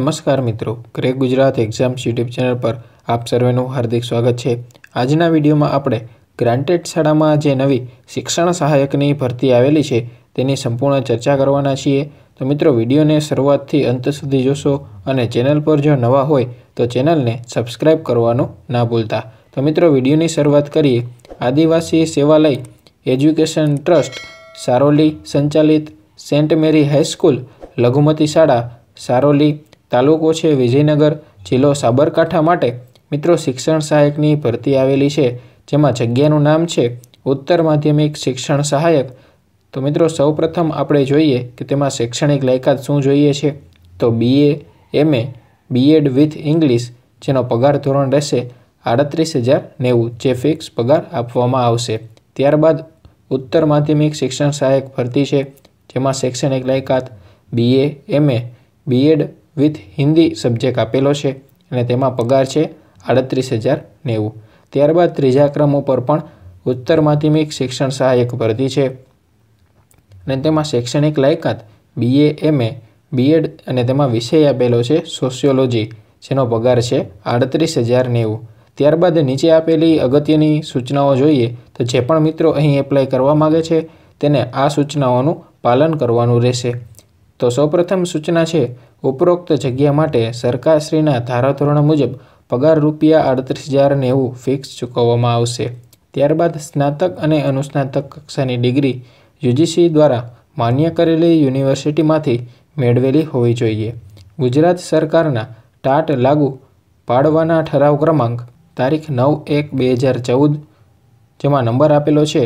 નમસ્કાર મિત્રો crack Gujarat exams YouTube channel પર આપ સર્વેનું હાર્દિક સ્વાગત છે આજના વિડીયોમાં આપણે ગ્રાન્ટેડ શાળામાં જે નવી શિક્ષણ સહાયકની ભરતી આવેલી છે તેની સંપૂર્ણ ચર્ચા કરવાના છીએ તો મિત્રો વિડીયોને શરૂઆતથી અંત સુધી જોશો અને ચેનલ પર જો નવા હોય તો ચેનલને સબસ્ક્રાઇબ કરવાનું ના ભૂલતા તો મિત્રો વિડીયોની શરૂઆત કરીએ આદિવાસી સેવાલય એજ્યુકેશન ટ્રસ્ટ સારોલી સંચાલિત સેન્ટ મેરી હાઈસ્કૂલ લઘુમતી શાળા સારોલી તાલુકો છે વિજયનગર જિલ્લો સાબરકાંઠા માટે મિત્રો શિક્ષણ સહાયકની ભરતી આવેલી છે જેમાં જગ્યાનું નામ છે ઉત્તર માધ્યમિક શિક્ષણ સહાયક તો મિત્રો સૌપ્રથમ આપણે જોઈએ કે તેમાં શૈક્ષણિક લાયકાત શું જોઈએ છે તો BA MA BEd with English જેનો પગાર ધોરણ રહેશે આડત્રીસ હજાર નેવું જે ફિક્સ પગાર આપવામાં આવશે ત્યારબાદ ઉત્તર માધ્યમિક શિક્ષણ સહાયક ભરતી છે જેમાં શૈક્ષણિક લાયકાત BA MA BEd with Hindi subject આપેલો છે અને તેમાં પગાર છે આડત્રીસ હજાર નેવું ત્યારબાદ ત્રીજા ક્રમ ઉપર પણ ઉત્તર માધ્યમિક શિક્ષણ સહાયક ભરતી છે અને તેમાં શૈક્ષણિક લાયકાત બીએ એ બીએડ અને તેમાં વિષય આપેલો છે સોશિયોલોજી જેનો પગાર છે આડત્રીસ હજાર નેવું ત્યારબાદ નીચે આપેલી અગત્યની સૂચનાઓ જોઈએ તો જે પણ મિત્રો અહીં એપ્લાય કરવા માગે છે તેને આ સૂચનાઓનું પાલન કરવાનું રહેશે તો સૌપ્રથમ સૂચના છે ઉપરોક્ત જગ્યા માટે સરકારશ્રીના ધારાધોરણ મુજબ પગાર રૂપિયા અડત્રીસ હજાર નેવું ફિક્સ ચૂકવવામાં આવશે ત્યારબાદ સ્નાતક અને અનુસ્નાતક કક્ષાની ડિગ્રી યુજીસી દ્વારા માન્ય કરેલી યુનિવર્સિટીમાંથી મેળવેલી હોવી જોઈએ ગુજરાત સરકારના ટાટ લાગુ પાડવાના ઠરાવ ક્રમાંક તારીખ નવ એક બે હજાર ચૌદ જેમાં નંબર આપેલો છે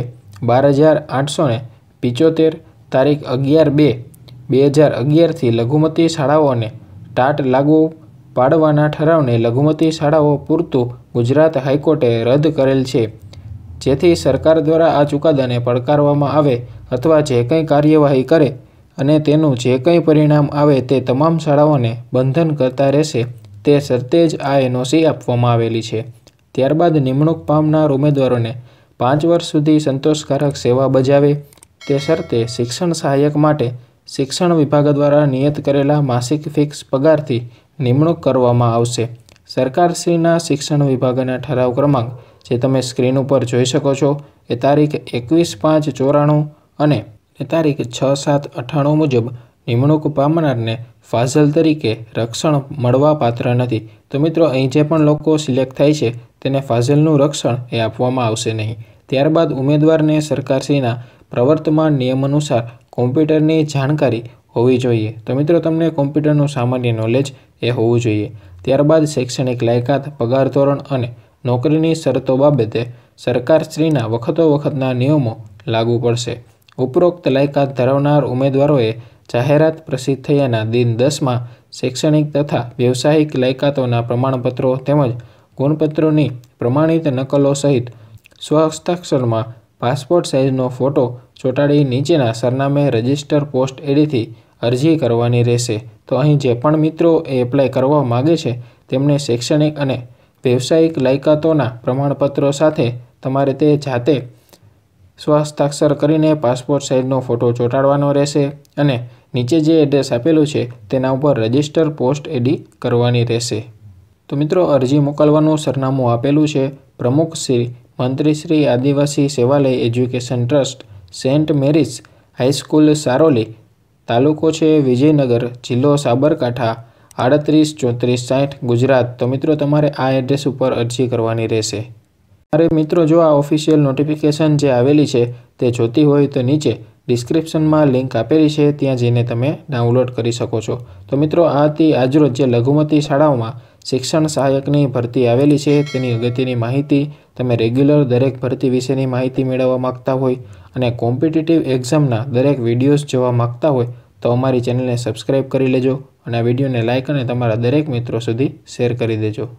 બાર હજાર આઠસો ને પિચોતેર તારીખ અગિયાર બે બે હજાર અગિયારથી લઘુમતી શાળાઓને ટાટ લાગુ પાડવાના ઠરાવને લઘુમતી શાળાઓ પૂરતું ગુજરાત હાઈકોર્ટે રદ કરેલ છે જેથી સરકાર દ્વારા આ ચુકાદાને પડકારવામાં આવે અથવા જે કંઈ કાર્યવાહી કરે અને તેનું જે કંઈ પરિણામ આવે તે તમામ શાળાઓને બંધન કરતા રહેશે તે શરતે જ આ એનઓસી આપવામાં આવેલી છે ત્યારબાદ નિમણૂક પામનાર ઉમેદવારોને પાંચ વર્ષ સુધી સંતોષકારક સેવા બજાવે તે શરતે શિક્ષણ સહાયક માટે શિક્ષણ વિભાગ દ્વારા નિયત કરેલા માસિક ફિક્સ પગારથી નિમણૂક કરવામાં આવશે સરકારશ્રીના શિક્ષણ વિભાગના ઠરાવ ક્રમાંક જે તમે સ્ક્રીન ઉપર જોઈ શકો છો એ તારીખ એકવીસ પાંચ ચોરાણું અને એ તારીખ છ સાત અઠાણું મુજબ નિમણૂક પામનારને ફાઝલ તરીકે રક્ષણ મળવા પાત્ર નથી તો મિત્રો અહીં જે પણ લોકો સિલેક્ટ થાય છે તેને ફાઝલનું રક્ષણ એ આપવામાં આવશે નહીં ત્યારબાદ ઉમેદવારને સરકારશ્રીના પ્રવર્તમાન નિયમ અનુસાર કોમ્પ્યુટરની જાણકારી હોવી જોઈએ તો મિત્રો તમને કોમ્પ્યુટરનું સામાન્ય નોલેજ એ હોવું જોઈએ ત્યારબાદ શૈક્ષણિક લાયકાત પગાર ધોરણ અને નોકરીની શરતો બાબતે સરકારશ્રીના વખતો વખતના નિયમો લાગુ પડશે ઉપરોક્ત લાયકાત ધરાવનાર ઉમેદવારોએ જાહેરાત પ્રસિદ્ધ થયાના દિન દસમાં શૈક્ષણિક તથા વ્યવસાયિક લાયકાતોના પ્રમાણપત્રો તેમજ ગુણપત્રોની પ્રમાણિત નકલો સહિત સ્વહસ્તાક્ષરમાં પાસપોર્ટ સાઇઝનો ફોટો ચોંટાડી નીચેના સરનામે રજિસ્ટર પોસ્ટ એડીથી અરજી કરવાની રહેશે તો અહીં જે પણ મિત્રો એ એપ્લાય કરવા માગે છે તેમને શૈક્ષણિક અને વ્યવસાયિક લાયકાતોના પ્રમાણપત્રો સાથે તમારે તે જાતે સ્વહસ્તાક્ષર કરીને પાસપોર્ટ સાઇઝનો ફોટો ચોંટાડવાનો રહેશે અને નીચે જે એડ્રેસ આપેલું છે તેના ઉપર રજિસ્ટર પોસ્ટ એડી કરવાની રહેશે તો મિત્રો અરજી મોકલવાનું સરનામું આપેલું છે પ્રમુખ શ્રી મંત્રીશ્રી Adivasi Sevalaya education trust Saint Mary's high school Saroli તાલુકો છે વિજયનગર જિલ્લો સાબરકાંઠા આડત્રીસ ચોત્રીસ સાઠ ગુજરાત તો મિત્રો તમારે આ એડ્રેસ ઉપર અરજી કરવાની રહેશે મારે મિત્રો જો આ ઓફિશિયલ નોટિફિકેશન જે આવેલી છે તે જોતી હોય તો નીચે ડિસ્ક્રિપ્શનમાં લિંક આપેલી છે ત્યાં જઈને તમે ડાઉનલોડ કરી શકો છો તો મિત્રો આ હતી આજરોજ જે લઘુમતી શાળાઓમાં શિક્ષણ સહાયકની ભરતી આવેલી છે તેની અગત્યની માહિતી તમે રેગ્યુલર દરેક ભરતી વિશેની માહિતી મેળવવા માગતા હોય અને કોમ્પિટિટિવ એક્ઝામના દરેક વિડીયોઝ જોવા માગતા હોય તો અમારી ચેનલને સબસ્ક્રાઈબ કરી લેજો અને આ વિડીયોને લાઇક અને તમારા દરેક મિત્રો સુધી શેર કરી દેજો